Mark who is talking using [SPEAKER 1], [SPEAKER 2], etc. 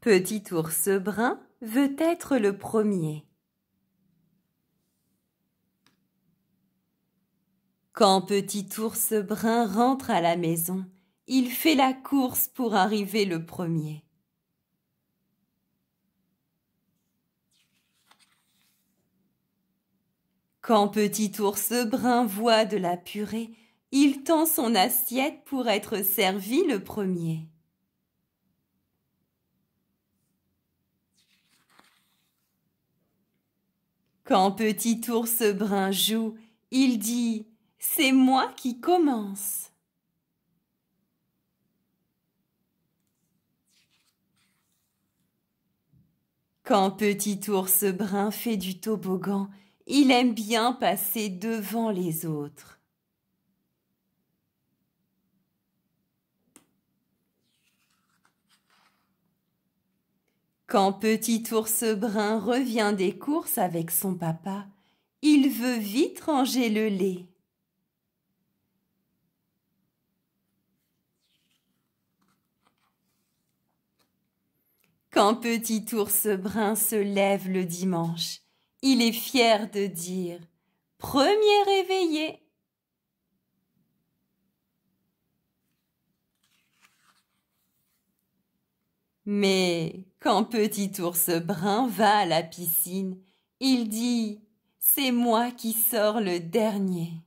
[SPEAKER 1] Petit ours brun veut être le premier. Quand Petit ours brun rentre à la maison, il fait la course pour arriver le premier. Quand Petit ours brun voit de la purée, il tend son assiette pour être servi le premier. Quand petit ours brun joue, il dit C'est moi qui commence. Quand petit ours brun fait du toboggan, il aime bien passer devant les autres. Quand petit ours brun revient des courses avec son papa, il veut vite ranger le lait. Quand petit ours brun se lève le dimanche, il est fier de dire Premier réveillé !» Mais quand petit ours brun va à la piscine, il dit C'est moi qui sors le dernier.